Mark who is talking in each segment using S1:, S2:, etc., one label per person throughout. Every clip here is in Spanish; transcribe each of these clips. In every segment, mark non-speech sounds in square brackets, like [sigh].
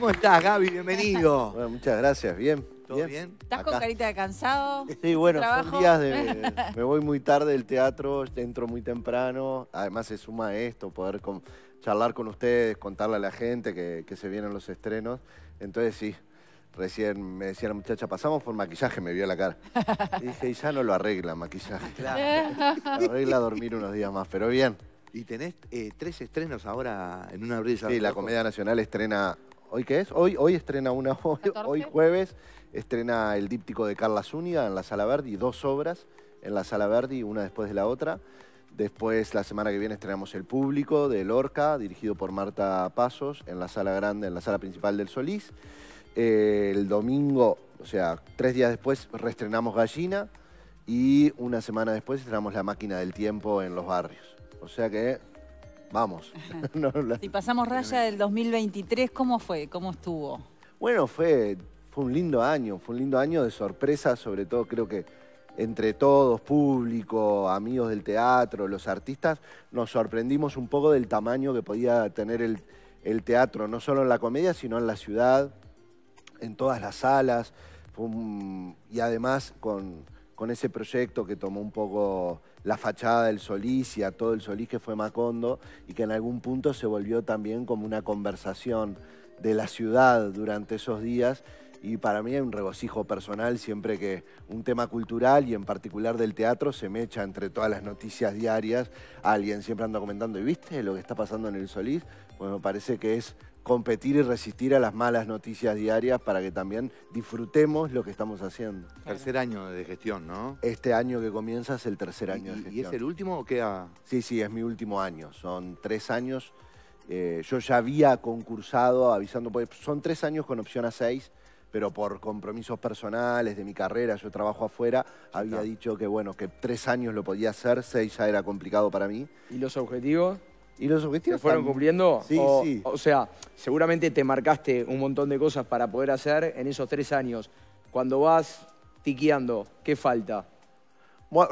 S1: ¿Cómo estás, Gaby? Bienvenido. [laughs] Bueno, muchas gracias. Bien. ¿Todo bien? ¿Estás con carita de cansado? Sí, bueno, son días de... [laughs] Me voy muy tarde del teatro, entro muy temprano. Además se suma esto, poder charlar con ustedes, contarle a la gente que, se vienen los estrenos. Entonces sí, Recién me decía la muchacha, pasamos por maquillaje, me vio la cara. dije, y ya no lo arregla maquillaje. Claro. arregla dormir unos días más, pero bien. Y tenés eh, tres estrenos ahora en una brisa. Sí, la Comedia Nacional estrena ¿Hoy qué es? Hoy, hoy estrena una, [laughs] hoy, jueves, estrena el díptico de Carla Zúñiga en la Sala Verdi, dos obras en la Sala Verdi, una después de la otra. Después, la semana que viene, estrenamos El Público de Lorca, dirigido por Marta Pasos, en la Sala Grande, en la Sala Principal del Solís. Eh, el domingo, o sea, tres días después, reestrenamos Gallina y una semana después estrenamos La Máquina del Tiempo en los barrios. O sea que Vamos. [laughs] Si pasamos raya del 2023, ¿cómo fue? ¿Cómo estuvo? Bueno, fue, fue un lindo año, fue un lindo año de sorpresa, sobre todo creo que entre todos, público, amigos del teatro, los artistas, nos sorprendimos un poco del tamaño que podía tener el, teatro, no solo en la comedia, sino en la ciudad, en todas las salas, y además con, con ese proyecto que tomó un poco la fachada del Solís y a todo el Solís que fue Macondo y que en algún punto se volvió también como una conversación de la ciudad durante esos días y para mí es un regocijo personal siempre que un tema cultural y en particular del teatro se me echa entre todas las noticias diarias. Alguien siempre anda comentando, ¿y viste lo que está pasando en el Solís? Pues me parece que es competir y resistir a las malas noticias diarias para que también disfrutemos lo que estamos haciendo. Tercer año de gestión, ¿no? Este año que comienza es el tercer año ¿Y es el último o queda? Sí, sí, es mi último año. Son tres años. Eh, yo ya había concursado avisando, pues, son tres años con opción a seis, pero por compromisos personales de mi carrera, yo trabajo afuera, había dicho que bueno, que tres años lo podía hacer, seis ya era complicado para mí. ¿Y los objetivos? ¿Y los objetivos? fueron cumpliendo? Sí, o, sí. O sea, seguramente te marcaste un montón de cosas para poder hacer en esos tres años. Cuando vas tiqueando, ¿qué falta?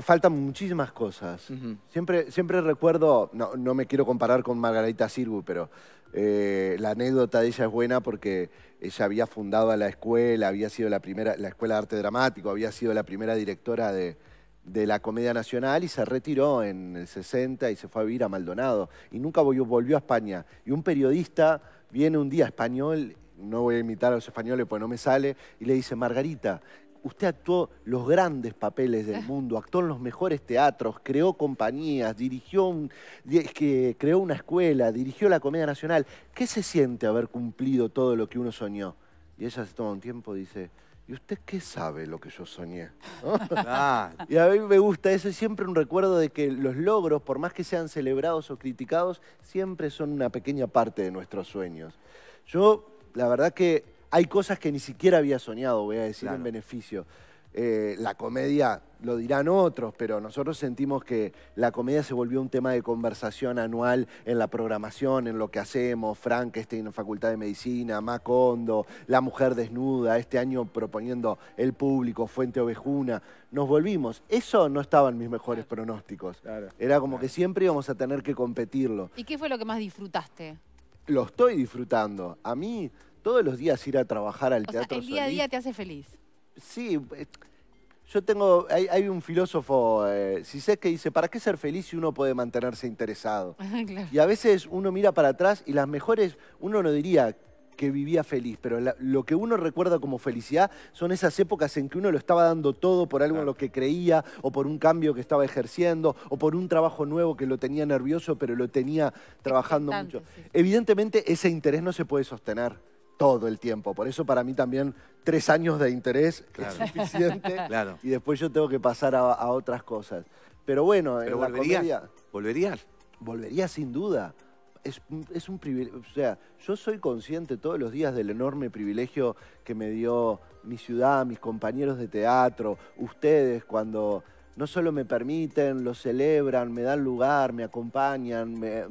S1: faltan muchísimas cosas. siempre, siempre recuerdo, no, me quiero comparar con Margarita Sirbu, pero eh, la anécdota de ella es buena porque ella había fundado la escuela, había sido la primera, la Escuela de Arte Dramático, había sido la primera directora de, de la Comedia Nacional y se retiró en el 60 y se fue a vivir a Maldonado y nunca volvió a España. Y un periodista viene un día español, no voy a imitar a los españoles porque no me sale, y le dice, Margarita, usted actuó los grandes papeles del eh. mundo, actuó en los mejores teatros, creó compañías, dirigió que creó una escuela, dirigió la Comedia Nacional. ¿Qué se siente haber cumplido todo lo que uno soñó? Y ella se toma un tiempo y dice, ¿y usted qué sabe lo que yo soñé? [laughs] y a mí me gusta eso, es siempre un recuerdo de que los logros, por más que sean celebrados o criticados, siempre son una pequeña parte de nuestros sueños. Yo, la verdad que hay cosas que ni siquiera había soñado, voy a decir, en beneficio. Eh, la comedia, lo dirán otros, pero nosotros sentimos que la comedia se volvió un tema de conversación anual en la programación, en lo que hacemos, Frankenstein en Facultad de Medicina, Macondo, La Mujer Desnuda, este año proponiendo El Público, Fuente Ovejuna, nos volvimos. Eso no estaba en mis mejores pronósticos. Era como que siempre íbamos a tener que competirlo. ¿Y qué fue lo que más disfrutaste? Lo estoy disfrutando. A mí, todos los días ir a trabajar al teatro. Sea, el día a día te hace feliz Sí, eh, yo tengo, hay, un filósofo, eh, si sé que dice, ¿para qué ser feliz si uno puede mantenerse interesado? [laughs] Y a veces uno mira para atrás y las mejores, uno no diría que vivía feliz, pero lo que uno recuerda como felicidad son esas épocas en que uno lo estaba dando todo por algo en lo que creía, o por un cambio que estaba ejerciendo, o por un trabajo nuevo que lo tenía nervioso, pero lo tenía trabajando mucho. Evidentemente ese interés no se puede sostener todo el tiempo. Por eso para mí también tres años de interés es suficiente. [laughs] Y después yo tengo que pasar a, otras cosas. Pero bueno, volvería en Volvería sin duda. Es, un privilegio, o sea, yo soy consciente todos los días del enorme privilegio que me dio mi ciudad, mis compañeros de teatro, ustedes cuando no solo me permiten, lo celebran, me dan lugar, me acompañan, me,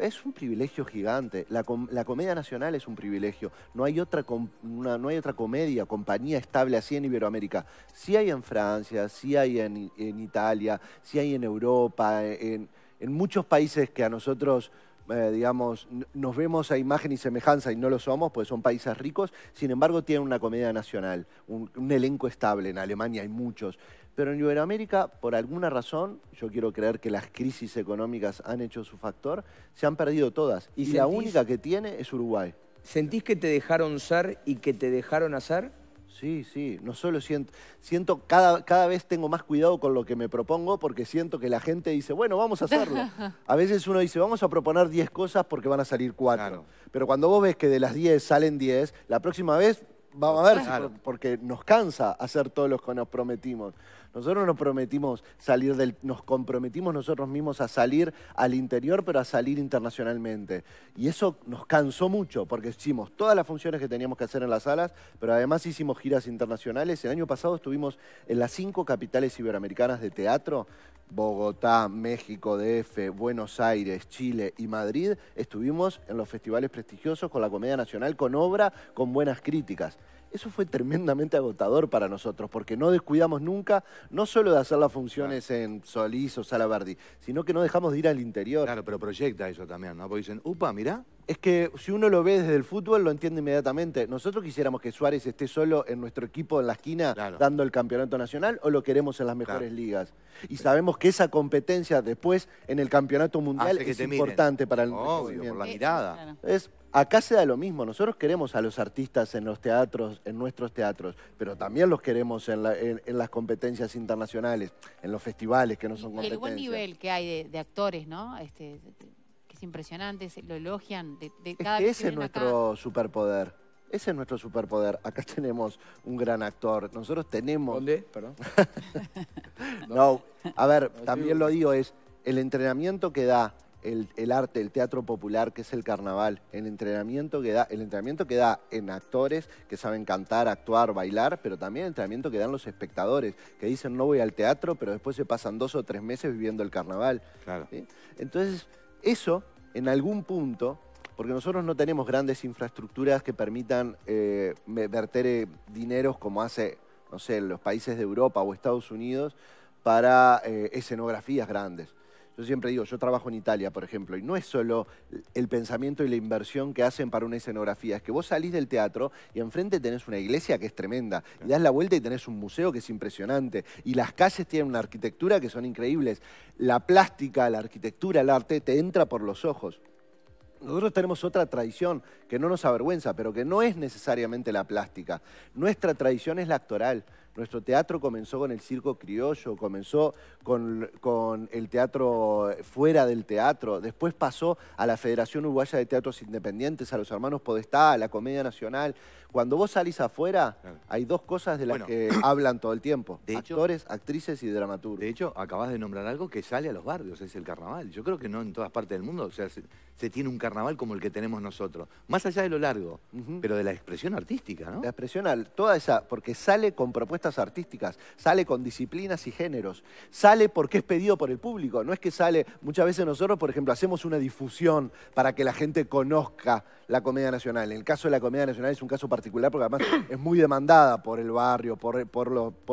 S1: es un privilegio gigante. La, comedia nacional es un privilegio. No hay, otra comedia, compañía estable así en Iberoamérica. Sí hay en Francia, sí hay en, Italia, sí hay en Europa, en muchos países que a nosotros eh, digamos, nos vemos a imagen y semejanza y no lo somos, porque son países ricos, sin embargo tienen una comedia nacional, un, elenco estable, en Alemania hay muchos. Pero en Iberoamérica, por alguna razón, yo quiero creer que las crisis económicas han hecho su factor, se han perdido todas. Y, la única que tiene es Uruguay. ¿Sentís que te dejaron ser y que te dejaron hacer? Sí, sí, no solo siento, siento cada, cada vez tengo más cuidado con lo que me propongo porque siento que la gente dice, bueno, vamos a hacerlo. [laughs] a veces uno dice, vamos a proponer 10 cosas porque van a salir 4. Pero cuando vos ves que de las 10 salen 10, la próxima vez vamos a ver, porque nos cansa hacer todos los que nos prometimos. Nosotros nos prometimos salir del, nos comprometimos nosotros mismos a salir al interior, pero a salir internacionalmente. Y eso nos cansó mucho, porque hicimos todas las funciones que teníamos que hacer en las salas, pero además hicimos giras internacionales. El año pasado estuvimos en las cinco capitales iberoamericanas de teatro, Bogotá, México, DF, Buenos Aires, Chile y Madrid, estuvimos en los festivales prestigiosos con la Comedia Nacional, con obra, con buenas críticas. Eso fue tremendamente agotador para nosotros, porque no descuidamos nunca, no solo de hacer las funciones en Solís o Verdi, sino que no dejamos de ir al interior. Claro, pero proyecta eso también, ¿no? Porque dicen, upa, mira! Es que si uno lo ve desde el fútbol, lo entiende inmediatamente. ¿Nosotros quisiéramos que Suárez esté solo en nuestro equipo en la esquina dando el campeonato nacional o lo queremos en las mejores ligas? Y sabemos que esa competencia después en el campeonato mundial es importante para el Obvio, por la mirada. Es, acá se da lo mismo. Nosotros queremos a los artistas en los teatros, en nuestros teatros, pero también los queremos en, las competencias internacionales, en los festivales que no son el buen nivel que hay de, actores, ¿no? Este, impresionantes, lo elogian de, cada es que ese es nuestro superpoder. Ese es nuestro superpoder. Acá tenemos un gran actor. Nosotros tenemos. ¿Dónde? Perdón. [laughs] no, a ver, también lo digo, es el entrenamiento que da el, arte, el teatro popular, que es el carnaval, el entrenamiento que da, el entrenamiento que da en actores que saben cantar, actuar, bailar, pero también el entrenamiento que dan los espectadores, que dicen no voy al teatro, pero después se pasan dos o tres meses viviendo el carnaval. Claro. Entonces, eso en algún punto, porque nosotros no tenemos grandes infraestructuras que permitan eh, verter eh, dineros como hace, no sé, los países de Europa o Estados Unidos para eh, escenografías grandes. Yo siempre digo, yo trabajo en Italia, por ejemplo, y no es solo el pensamiento y la inversión que hacen para una escenografía, es que vos salís del teatro y enfrente tenés una iglesia que es tremenda, y das la vuelta y tenés un museo que es impresionante, y las calles tienen una arquitectura que son increíbles. La plástica, la arquitectura, el arte, te entra por los ojos. Nosotros tenemos otra tradición que no nos avergüenza, pero que no es necesariamente la plástica. Nuestra tradición es la actoral. Nuestro teatro comenzó con el circo criollo, comenzó con, con el teatro fuera del teatro, después pasó a la Federación Uruguaya de Teatros Independientes, a los hermanos Podestá, a la Comedia Nacional. Cuando vos salís afuera, hay dos cosas de las que [coughs] hablan todo el tiempo. Actores, actrices y dramaturgos. De hecho, acabas de nombrar algo que sale a los barrios, es el carnaval. Yo creo que no en todas partes del mundo, o sea, se, tiene un carnaval como el que tenemos nosotros. Más allá de lo largo, pero de la expresión artística, ¿no? La expresión, toda esa, porque sale con propuestas artísticas, sale con disciplinas y géneros, sale porque es pedido por el público, no es que sale, muchas veces nosotros, por ejemplo, hacemos una difusión para que la gente conozca la comedia nacional. En el caso de la comedia nacional es un caso particular porque además es muy demandada por el barrio, por, por,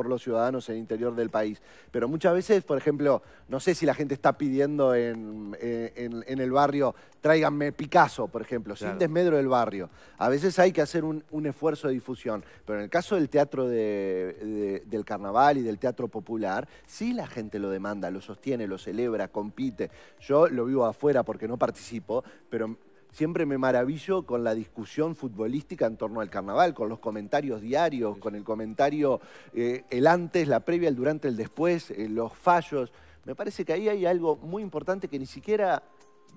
S1: los, ciudadanos en el interior del país. Pero muchas veces, por ejemplo, no sé si la gente está pidiendo en el barrio tráiganme Picasso, por ejemplo, sin desmedro del barrio. A veces hay que hacer un, esfuerzo de difusión, pero en el caso del teatro del carnaval y del teatro popular, sí la gente lo demanda, lo sostiene, lo celebra, compite. Yo lo vivo afuera porque no participo, pero siempre me maravillo con la discusión futbolística en torno al carnaval, con los comentarios diarios, con el comentario eh, el antes, la previa, el durante, el después, eh, los fallos. Me parece que ahí hay algo muy importante que ni siquiera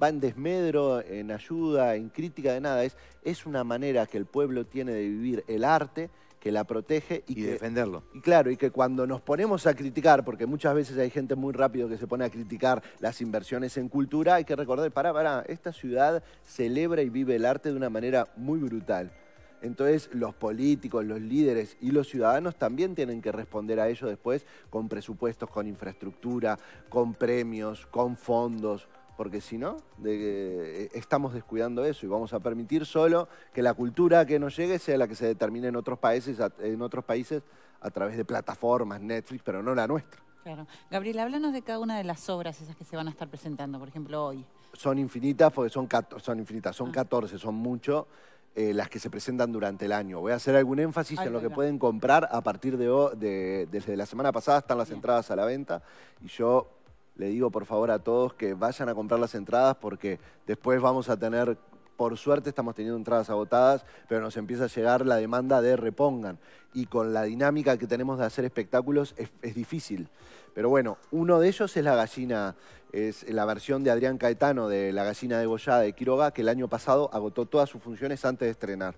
S1: va en desmedro, en ayuda, en crítica de nada. Es, es una manera que el pueblo tiene de vivir el arte que la protege y, defenderlo. Y claro, y que cuando nos ponemos a criticar, porque muchas veces hay gente muy rápido que se pone a criticar las inversiones en cultura, hay que recordar, pará, pará, esta ciudad celebra y vive el arte de una manera muy brutal. Entonces los políticos, los líderes y los ciudadanos también tienen que responder a ello después con presupuestos, con infraestructura, con premios, con fondos porque si no, eh, estamos descuidando eso y vamos a permitir solo que la cultura que nos llegue sea la que se determine en otros países, en otros países a través de plataformas, Netflix, pero no la nuestra. Claro. Gabriel, háblanos de cada una de las obras esas que se van a estar presentando, por ejemplo, hoy. Son infinitas, porque son, son infinitas, son 14, ah. son mucho. Eh, las que se presentan durante el año. Voy a hacer algún énfasis en lo que pueden comprar a partir de, hoy. desde la semana pasada están las entradas a la venta y yo le digo por favor a todos que vayan a comprar las entradas porque después vamos a tener, por suerte estamos teniendo entradas agotadas, pero nos empieza a llegar la demanda de repongan. Y con la dinámica que tenemos de hacer espectáculos es, difícil. Pero bueno, uno de ellos es la gallina, es la versión de Adrián Caetano de La gallina de degollada de Quiroga, que el año pasado agotó todas sus funciones antes de estrenar.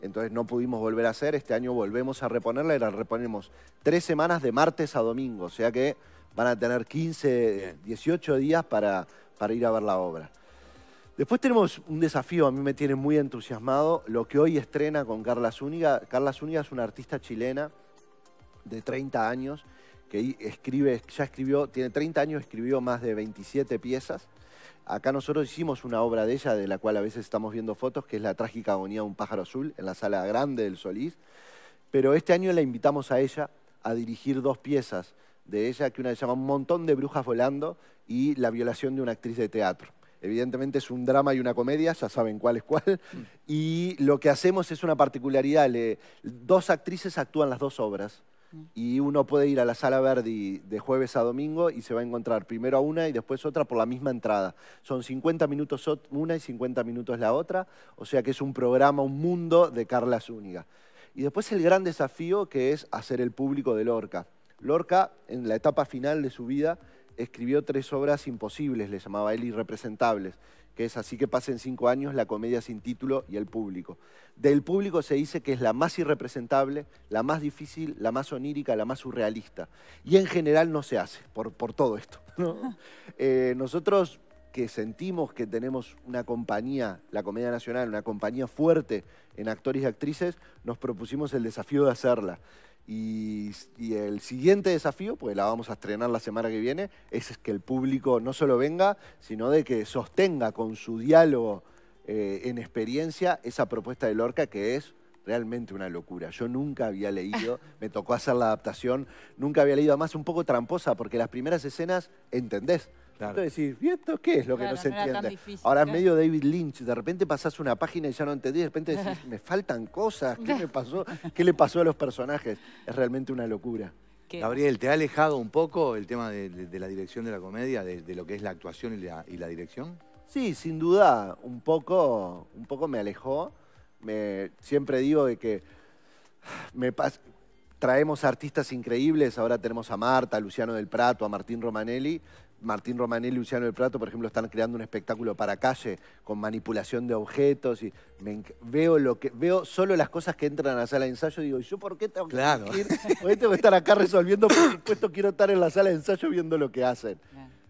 S1: Entonces no pudimos volver a hacer, este año volvemos a reponerla y la reponemos tres semanas de martes a domingo, o sea que van a tener 15, 18 días para, ir a ver la obra. Después tenemos un desafío, a mí me tiene muy entusiasmado, lo que hoy estrena con Carla Zúñiga. Carla Zúñiga es una artista chilena de 30 años que escribe, ya escribió, tiene 30 años, escribió más de 27 piezas. Acá nosotros hicimos una obra de ella, de la cual a veces estamos viendo fotos, que es La trágica agonía de un pájaro azul, en la sala grande del Solís. Pero este año la invitamos a ella a dirigir dos piezas de ella, que una se llama Un montón de brujas volando y La violación de una actriz de teatro. Evidentemente es un drama y una comedia, ya saben cuál es cuál. Mm. Y lo que hacemos es una particularidad, dos actrices actúan las dos obras. Mm. Y uno puede ir a la sala Verdi de jueves a domingo y se va a encontrar primero a una y después otra por la misma entrada. Son 50 minutos una y 50 minutos la otra, o sea que es un programa, un mundo de Carla Zúñiga. Y después el gran desafío que es hacer el público de Lorca Lorca, en la etapa final de su vida, escribió tres obras imposibles, le llamaba él irrepresentables, que es Así que pasen cinco años, La comedia sin título y El público. Del público se dice que es la más irrepresentable, la más difícil, la más onírica, la más surrealista. Y en general no se hace, por, todo esto. [laughs] Eh, nosotros que sentimos que tenemos una compañía, la Comedia Nacional, una compañía fuerte en actores y actrices, nos propusimos el desafío de hacerla. Y, el siguiente desafío, pues la vamos a estrenar la semana que viene, es que el público no solo venga, sino de que sostenga con su diálogo eh, en experiencia esa propuesta de Lorca que es realmente una locura. Yo nunca había leído, [laughs] me tocó hacer la adaptación, nunca había leído, además un poco tramposa, porque las primeras escenas entendés entonces decís, ¿y esto qué es lo que no se entiende? Ahora es medio David Lynch, de repente pasás una página y ya no entendí, de repente decís, [laughs] me faltan cosas, ¿qué me [laughs] pasó? ¿Qué le pasó a los personajes? Es realmente una locura. Gabriel, ¿te ha alejado un poco el tema de, la dirección de la comedia, de, lo que es la actuación y la, dirección? Sí, sin duda, un poco, un poco me alejó. Me, siempre digo de que traemos artistas increíbles, ahora tenemos a Marta, a Luciano del Prato, a Martín Romanelli, Martín Romané y Luciano del Prato, por ejemplo, están creando un espectáculo para calle con manipulación de objetos y veo lo que veo solo las cosas que entran a la sala de ensayo y digo, ¿yo por qué tengo que claro. ir? Hoy tengo que estar acá resolviendo, por supuesto quiero estar en la sala de ensayo viendo lo que hacen.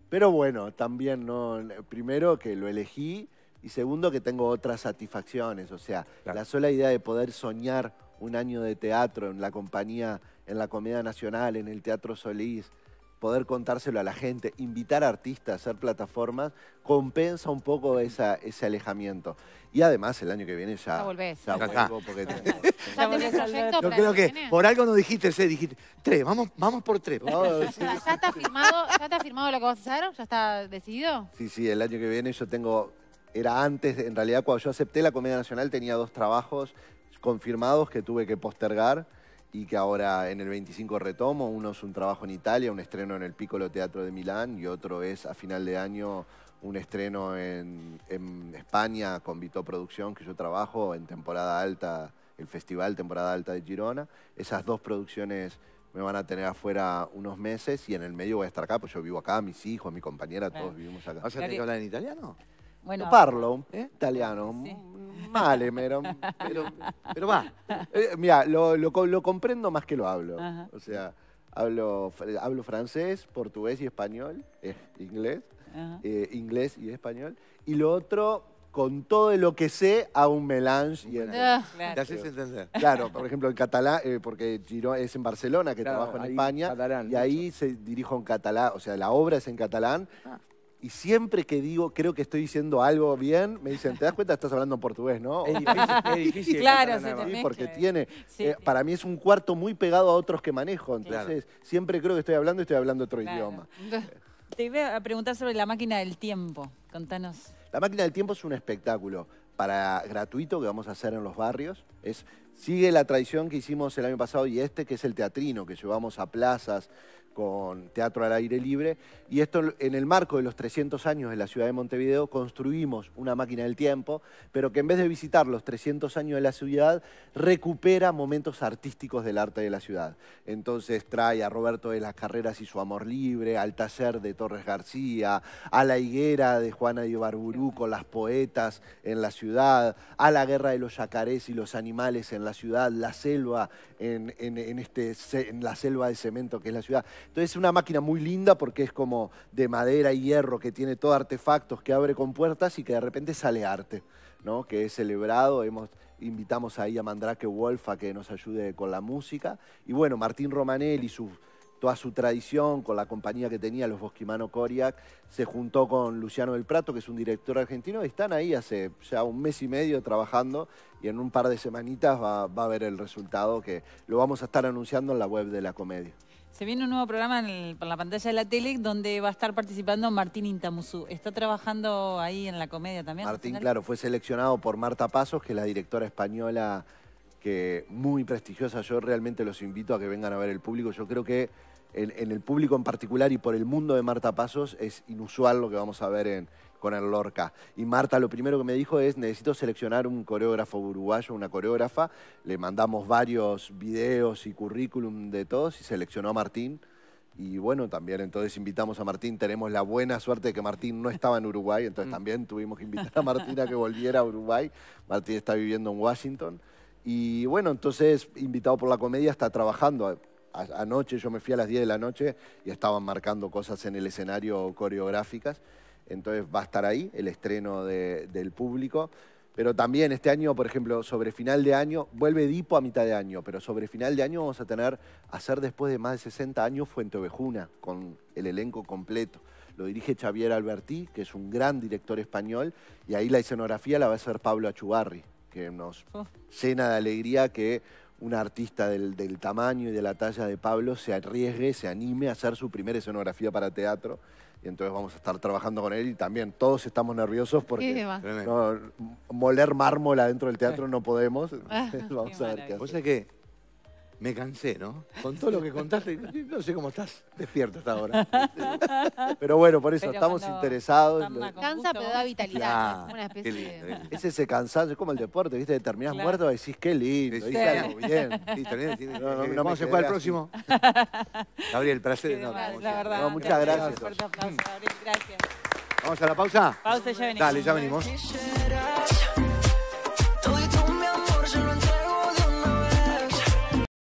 S1: Pero bueno, también no primero que lo elegí y segundo que tengo otras satisfacciones, o sea, la sola idea de poder soñar un año de teatro en la compañía, en la Comedia Nacional, en el Teatro Solís, poder contárselo a la gente, invitar artistas a hacer plataformas, compensa un poco esa, ese alejamiento. Y además el año que viene ya... Ya volvés. Ya tenés [laughs] creo que por algo no dijiste, dijiste, tres, vamos, vamos por tres. Oh, ya está firmado, ya está firmado lo que vas a hacer, ya está decidido. Sí, sí, el año que viene yo tengo, era antes, en realidad cuando yo acepté la Comedia Nacional tenía dos trabajos confirmados que tuve que postergar y que ahora en el 25 retomo. Uno es un trabajo en Italia, un estreno en el Piccolo Teatro de Milán y otro es a final de año un estreno en, España con Vito Producción, que yo trabajo en temporada alta, el festival temporada alta de Girona. Esas dos producciones me van a tener afuera unos meses y en el medio voy a estar acá, pues yo vivo acá, mis hijos, mi compañera, todos vivimos acá. ¿Vas a tener que hablar en italiano? Bueno, parlo, ¿eh? italiano. vale, pero, pero, va. Eh, mira, lo, lo, comprendo más que lo hablo. O sea, hablo, hablo francés, portugués y español, eh, inglés, inglés y español. Y lo otro, con todo lo que sé, a un melange. Y ah, claro. entender. Claro, por ejemplo, en catalán, porque es en Barcelona que trabajo en España. y ahí se dirijo en catalán, o sea, la obra es en catalán. Ah. Y siempre que digo, creo que estoy diciendo algo bien, me dicen, ¿te das cuenta? Estás hablando portugués, ¿no? Es difícil. Es [laughs] difícil claro, porque tiene. Eh, para mí es un cuarto muy pegado a otros que manejo. Entonces, siempre creo que estoy hablando y estoy hablando otro idioma. Te iba a preguntar sobre la máquina del tiempo. Contanos. La máquina del tiempo es un espectáculo para gratuito que vamos a hacer en los barrios. Es, sigue la tradición que hicimos el año pasado y este, que es el teatrino, que llevamos a plazas con teatro al aire libre. Y esto en el marco de los 300 años de la ciudad de Montevideo construimos una máquina del tiempo, pero que en vez de visitar los 300 años de la ciudad, recupera momentos artísticos del arte de la ciudad. Entonces trae a Roberto de las Carreras y su amor libre, al taller de Torres García, a la higuera de Juana de Ibarburú con las poetas en la ciudad, a la guerra de los yacarés y los animales en la ciudad, la selva en, este, en la selva de cemento que es la ciudad. Entonces es una máquina muy linda porque es como de madera y hierro que tiene todo artefactos, que abre con puertas y que de repente sale arte, ¿no? Que es celebrado, hemos, invitamos ahí a Mandrake Wolfa que nos ayude con la música. Y bueno, Martín Romanel y toda su tradición con la compañía que tenía, los Bosquimano Coriak, se juntó con Luciano del Prato, que es un director argentino, y están ahí hace ya un mes y medio trabajando y en un par de semanitas va, va a ver el resultado que lo vamos a estar anunciando en la web de la comedia. Se viene un nuevo programa en, la pantalla de la tele donde va a estar participando Martín Intamuzú. ¿Está trabajando ahí en la comedia también? Martín, claro, fue seleccionado por Marta Pasos, que es la directora española que muy prestigiosa. Yo realmente los invito a que vengan a ver el público. Yo creo que en el público en particular y por el mundo de Marta Pasos es inusual lo que vamos a ver en, con el Lorca. Y Marta lo primero que me dijo es, necesito seleccionar un coreógrafo uruguayo, una coreógrafa. Le mandamos varios videos y currículum de todos y seleccionó a Martín. Y bueno, también entonces invitamos a Martín. Tenemos la buena suerte de que Martín no estaba en Uruguay, entonces mm. también tuvimos que invitar a Martín a que volviera a Uruguay. Martín está viviendo en Washington. Y bueno, entonces, invitado por la comedia, está trabajando. Anoche yo me fui a las 10 de la noche y estaban marcando cosas en el escenario coreográficas entonces va a estar ahí el estreno del público. Pero también este año, por ejemplo, sobre final de año, vuelve Edipo a mitad de año, pero sobre final de año vamos a tener hacer después de más de 60 años Fuente Ovejuna, con el elenco completo. Lo dirige Xavier Alberti, que es un gran director español, y ahí la escenografía la va a hacer Pablo Achubarri, que nos oh. llena de alegría que un artista del, del tamaño y de la talla de Pablo se arriesgue, se anime a hacer su primera escenografía para teatro y entonces vamos a estar trabajando con él y también todos estamos nerviosos porque moler mármol adentro del teatro no podemos. Ah, [laughs] vamos a ver qué, qué me cansé, ¿no? Con todo lo que contaste, no sé cómo estás despierto hasta ahora. Pero bueno, por eso estamos interesados. Lo... Cansa, pero da vitalidad. una especie de... [laughs] Es ese cansancio, es como el deporte, ¿viste? Terminás muerto y decís, qué lindo, sí. algo bien. vamos a jugar el próximo. [laughs] Gabriel, placer muchas gracias. Mm. Gabriel, gracias. Vamos a la pausa. Pausa, ya venimos. Dale, ya venimos.